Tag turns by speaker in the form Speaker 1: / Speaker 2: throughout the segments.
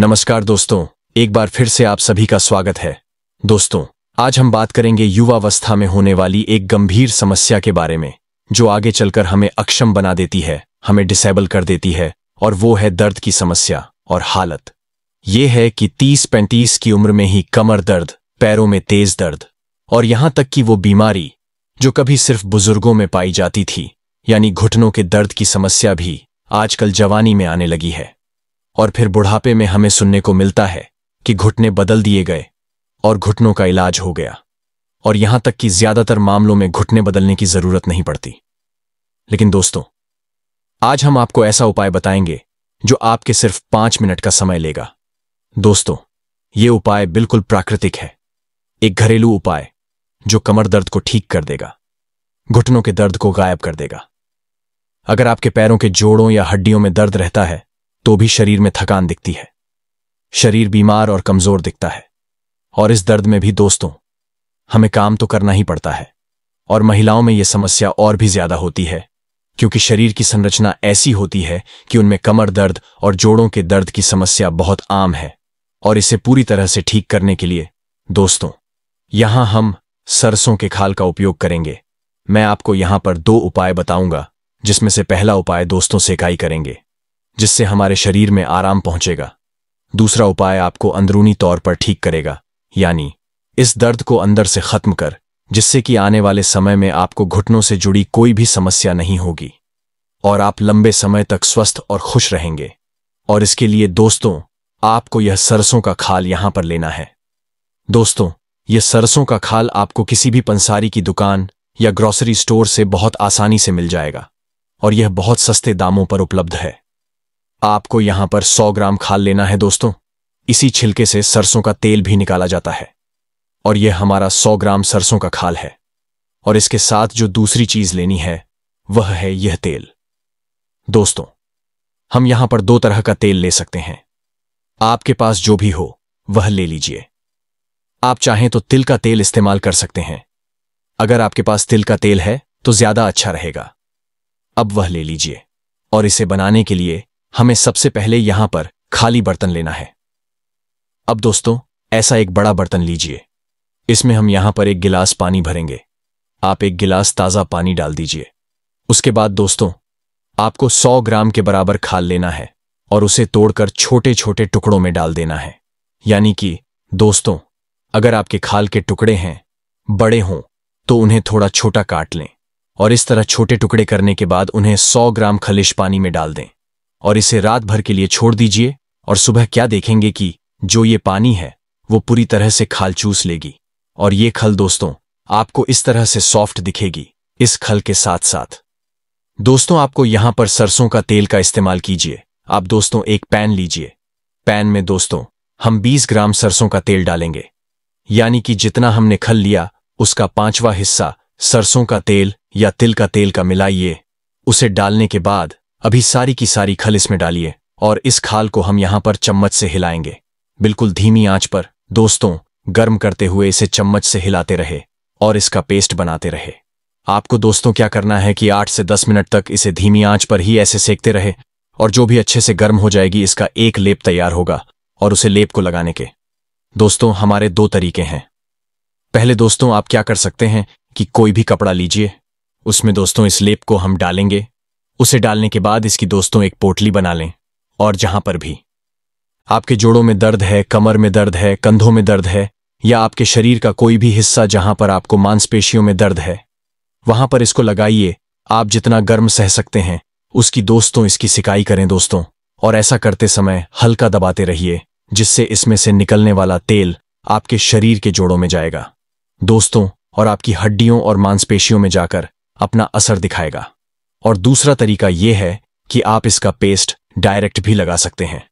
Speaker 1: नमस्कार दोस्तों एक बार फिर से आप सभी का स्वागत है दोस्तों आज हम बात करेंगे युवावस्था में होने वाली एक गंभीर समस्या के बारे में जो आगे चलकर हमें अक्षम बना देती है हमें डिसेबल कर देती है और वो है दर्द की समस्या और हालत ये है कि तीस पैंतीस की उम्र में ही कमर दर्द पैरों में तेज दर्द और यहां तक कि वो बीमारी जो कभी सिर्फ बुजुर्गों में पाई जाती थी यानी घुटनों के दर्द की समस्या भी आजकल जवानी में आने लगी है और फिर बुढ़ापे में हमें सुनने को मिलता है कि घुटने बदल दिए गए और घुटनों का इलाज हो गया और यहां तक कि ज्यादातर मामलों में घुटने बदलने की जरूरत नहीं पड़ती लेकिन दोस्तों आज हम आपको ऐसा उपाय बताएंगे जो आपके सिर्फ पांच मिनट का समय लेगा दोस्तों ये उपाय बिल्कुल प्राकृतिक है एक घरेलू उपाय जो कमर दर्द को ठीक कर देगा घुटनों के दर्द को गायब कर देगा अगर आपके पैरों के जोड़ों या हड्डियों में दर्द रहता है तो भी शरीर में थकान दिखती है शरीर बीमार और कमजोर दिखता है और इस दर्द में भी दोस्तों हमें काम तो करना ही पड़ता है और महिलाओं में यह समस्या और भी ज्यादा होती है क्योंकि शरीर की संरचना ऐसी होती है कि उनमें कमर दर्द और जोड़ों के दर्द की समस्या बहुत आम है और इसे पूरी तरह से ठीक करने के लिए दोस्तों यहां हम सरसों के खाल का उपयोग करेंगे मैं आपको यहां पर दो उपाय बताऊंगा जिसमें से पहला उपाय दोस्तों सेकाई करेंगे जिससे हमारे शरीर में आराम पहुंचेगा दूसरा उपाय आपको अंदरूनी तौर पर ठीक करेगा यानी इस दर्द को अंदर से खत्म कर जिससे कि आने वाले समय में आपको घुटनों से जुड़ी कोई भी समस्या नहीं होगी और आप लंबे समय तक स्वस्थ और खुश रहेंगे और इसके लिए दोस्तों आपको यह सरसों का खाल यहां पर लेना है दोस्तों यह सरसों का खाल आपको किसी भी पंसारी की दुकान या ग्रॉसरी स्टोर से बहुत आसानी से मिल जाएगा और यह बहुत सस्ते दामों पर उपलब्ध है आपको यहां पर 100 ग्राम खाल लेना है दोस्तों इसी छिलके से सरसों का तेल भी निकाला जाता है और यह हमारा 100 ग्राम सरसों का खाल है और इसके साथ जो दूसरी चीज लेनी है वह है यह तेल दोस्तों हम यहां पर दो तरह का तेल ले सकते हैं आपके पास जो भी हो वह ले लीजिए आप चाहें तो तिल का तेल इस्तेमाल कर सकते हैं अगर आपके पास तिल का तेल है तो ज्यादा अच्छा रहेगा अब वह ले लीजिए और इसे बनाने के लिए हमें सबसे पहले यहां पर खाली बर्तन लेना है अब दोस्तों ऐसा एक बड़ा बर्तन लीजिए इसमें हम यहां पर एक गिलास पानी भरेंगे आप एक गिलास ताज़ा पानी डाल दीजिए उसके बाद दोस्तों आपको 100 ग्राम के बराबर खाल लेना है और उसे तोड़कर छोटे छोटे टुकड़ों में डाल देना है यानी कि दोस्तों अगर आपके खाल के टुकड़े हैं बड़े हों तो उन्हें थोड़ा छोटा काट लें और इस तरह छोटे टुकड़े करने के बाद उन्हें 100 ग्राम खलिश पानी में डाल दें और इसे रात भर के लिए छोड़ दीजिए और सुबह क्या देखेंगे कि जो ये पानी है वो पूरी तरह से खाल चूस लेगी और ये खल दोस्तों आपको इस तरह से सॉफ्ट दिखेगी इस खल के साथ साथ दोस्तों आपको यहां पर सरसों का तेल का इस्तेमाल कीजिए आप दोस्तों एक पैन लीजिए पैन में दोस्तों हम 20 ग्राम सरसों का तेल डालेंगे यानी कि जितना हमने खल लिया उसका पांचवा हिस्सा सरसों का तेल या तिल का तेल का मिलाइए उसे डालने के बाद अभी सारी की सारी खल इसमें डालिए और इस खाल को हम यहां पर चम्मच से हिलाएंगे बिल्कुल धीमी आंच पर दोस्तों गर्म करते हुए इसे चम्मच से हिलाते रहे और इसका पेस्ट बनाते रहे आपको दोस्तों क्या करना है कि आठ से दस मिनट तक इसे धीमी आंच पर ही ऐसे सेकते रहे और जो भी अच्छे से गर्म हो जाएगी इसका एक लेप तैयार होगा और उसे लेप को लगाने के दोस्तों हमारे दो तरीके हैं पहले दोस्तों आप क्या कर सकते हैं कि कोई भी कपड़ा लीजिए उसमें दोस्तों इस लेप को हम डालेंगे उसे डालने के बाद इसकी दोस्तों एक पोटली बना लें और जहां पर भी आपके जोड़ों में दर्द है कमर में दर्द है कंधों में दर्द है या आपके शरीर का कोई भी हिस्सा जहां पर आपको मांसपेशियों में दर्द है वहां पर इसको लगाइए आप जितना गर्म सह सकते हैं उसकी दोस्तों इसकी सिकाई करें दोस्तों और ऐसा करते समय हल्का दबाते रहिए जिससे इसमें से निकलने वाला तेल आपके शरीर के जोड़ों में जाएगा दोस्तों और आपकी हड्डियों और मांसपेशियों में जाकर अपना असर दिखाएगा और दूसरा तरीका यह है कि आप इसका पेस्ट डायरेक्ट भी लगा सकते हैं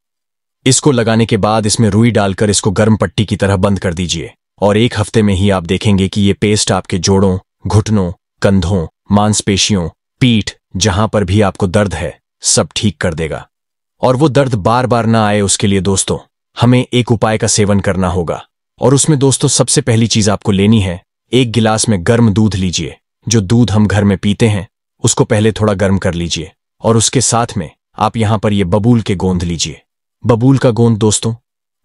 Speaker 1: इसको लगाने के बाद इसमें रुई डालकर इसको गर्म पट्टी की तरह बंद कर दीजिए और एक हफ्ते में ही आप देखेंगे कि ये पेस्ट आपके जोड़ों घुटनों कंधों मांसपेशियों पीठ जहां पर भी आपको दर्द है सब ठीक कर देगा और वो दर्द बार बार ना आए उसके लिए दोस्तों हमें एक उपाय का सेवन करना होगा और उसमें दोस्तों सबसे पहली चीज आपको लेनी है एक गिलास में गर्म दूध लीजिए जो दूध हम घर में पीते हैं उसको पहले थोड़ा गर्म कर लीजिए और उसके साथ में आप यहां पर यह बबूल के गोंद लीजिए बबूल का गोंद दोस्तों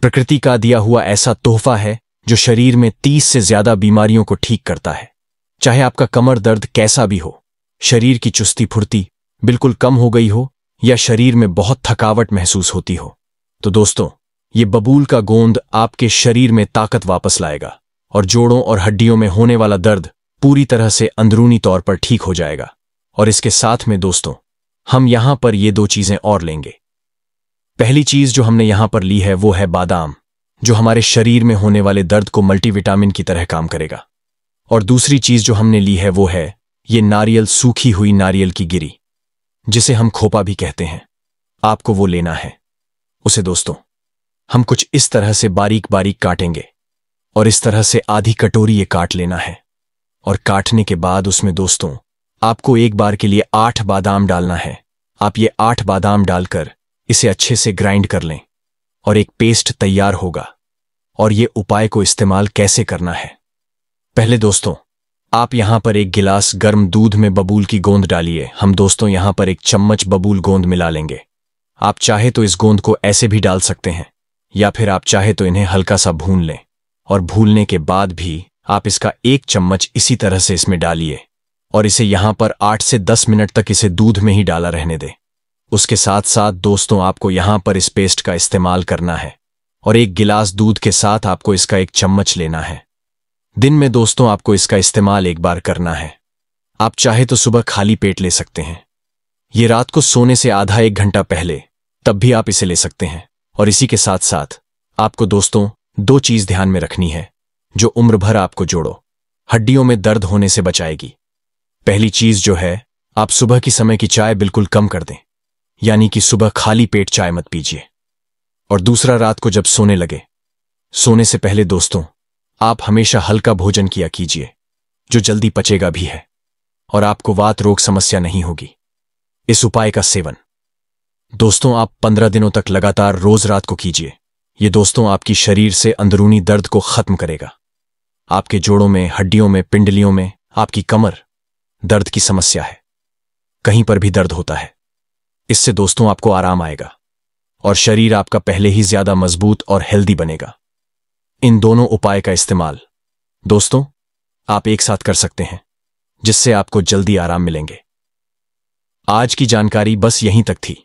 Speaker 1: प्रकृति का दिया हुआ ऐसा तोहफा है जो शरीर में तीस से ज्यादा बीमारियों को ठीक करता है चाहे आपका कमर दर्द कैसा भी हो शरीर की चुस्ती फुर्ती बिल्कुल कम हो गई हो या शरीर में बहुत थकावट महसूस होती हो तो दोस्तों ये बबूल का गोंद आपके शरीर में ताकत वापस लाएगा और जोड़ों और हड्डियों में होने वाला दर्द पूरी तरह से अंदरूनी तौर पर ठीक हो जाएगा और इसके साथ में दोस्तों हम यहां पर ये दो चीजें और लेंगे पहली चीज जो हमने यहां पर ली है वो है बादाम जो हमारे शरीर में होने वाले दर्द को मल्टीविटामिन की तरह काम करेगा और दूसरी चीज जो हमने ली है वो है ये नारियल सूखी हुई नारियल की गिरी जिसे हम खोपा भी कहते हैं आपको वो लेना है उसे दोस्तों हम कुछ इस तरह से बारीक बारीक काटेंगे और इस तरह से आधी कटोरी ये काट लेना है और काटने के बाद उसमें दोस्तों आपको एक बार के लिए आठ बादाम डालना है आप ये आठ बादाम डालकर इसे अच्छे से ग्राइंड कर लें और एक पेस्ट तैयार होगा और ये उपाय को इस्तेमाल कैसे करना है पहले दोस्तों आप यहां पर एक गिलास गर्म दूध में बबूल की गोंद डालिए हम दोस्तों यहां पर एक चम्मच बबूल गोंद मिला लेंगे आप चाहे तो इस गोंद को ऐसे भी डाल सकते हैं या फिर आप चाहे तो इन्हें हल्का सा भून लें और भूलने के बाद भी आप इसका एक चम्मच इसी तरह से इसमें डालिए और इसे यहां पर आठ से दस मिनट तक इसे दूध में ही डाला रहने दे उसके साथ साथ दोस्तों आपको यहां पर इस पेस्ट का इस्तेमाल करना है और एक गिलास दूध के साथ आपको इसका एक चम्मच लेना है दिन में दोस्तों आपको इसका इस्तेमाल एक बार करना है आप चाहे तो सुबह खाली पेट ले सकते हैं ये रात को सोने से आधा एक घंटा पहले तब भी आप इसे ले सकते हैं और इसी के साथ साथ आपको दोस्तों दो चीज ध्यान में रखनी है जो उम्र भर आपको जोड़ो हड्डियों में दर्द होने से बचाएगी पहली चीज जो है आप सुबह की समय की चाय बिल्कुल कम कर दें यानी कि सुबह खाली पेट चाय मत पीजिए और दूसरा रात को जब सोने लगे सोने से पहले दोस्तों आप हमेशा हल्का भोजन किया कीजिए जो जल्दी पचेगा भी है और आपको वात रोग समस्या नहीं होगी इस उपाय का सेवन दोस्तों आप पंद्रह दिनों तक लगातार रोज रात को कीजिए ये दोस्तों आपकी शरीर से अंदरूनी दर्द को खत्म करेगा आपके जोड़ों में हड्डियों में पिंडलियों में आपकी कमर दर्द की समस्या है कहीं पर भी दर्द होता है इससे दोस्तों आपको आराम आएगा और शरीर आपका पहले ही ज्यादा मजबूत और हेल्दी बनेगा इन दोनों उपाय का इस्तेमाल दोस्तों आप एक साथ कर सकते हैं जिससे आपको जल्दी आराम मिलेंगे आज की जानकारी बस यहीं तक थी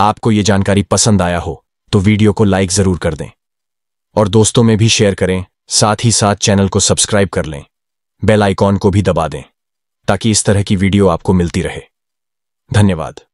Speaker 1: आपको यह जानकारी पसंद आया हो तो वीडियो को लाइक जरूर कर दें और दोस्तों में भी शेयर करें साथ ही साथ चैनल को सब्सक्राइब कर लें बेल आइकॉन को भी दबा दें ताकि इस तरह की वीडियो आपको मिलती रहे धन्यवाद